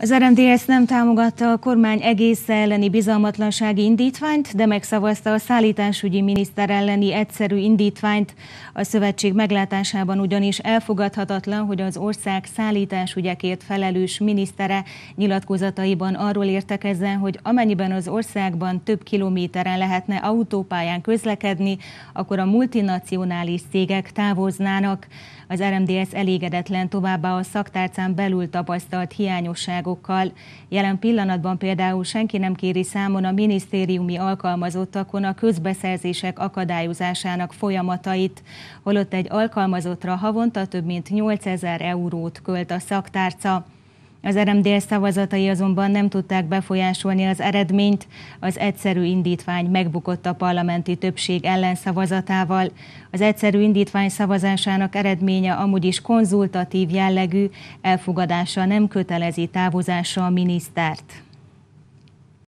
Az RMDS nem támogatta a kormány egész elleni bizalmatlansági indítványt, de megszavazta a szállításügyi miniszter elleni egyszerű indítványt. A szövetség meglátásában ugyanis elfogadhatatlan, hogy az ország szállításügyekért felelős minisztere nyilatkozataiban arról értekezzen, hogy amennyiben az országban több kilométeren lehetne autópályán közlekedni, akkor a multinacionális cégek távoznának. Az RMDS elégedetlen továbbá a szaktárcán belül tapasztalt hiányosság országokkal. Jelen pillanatban például senki nem kéri számon a minisztériumi alkalmazottakon a közbeszerzések akadályozásának folyamatait, holott egy alkalmazottra havonta több mint 8000 eurót költ a szaktárca. Az RMDS szavazatai azonban nem tudták befolyásolni az eredményt, az egyszerű indítvány megbukott a parlamenti többség ellenszavazatával. Az egyszerű indítvány szavazásának eredménye amúgy is konzultatív jellegű, elfogadása nem kötelezi távozásra a minisztert.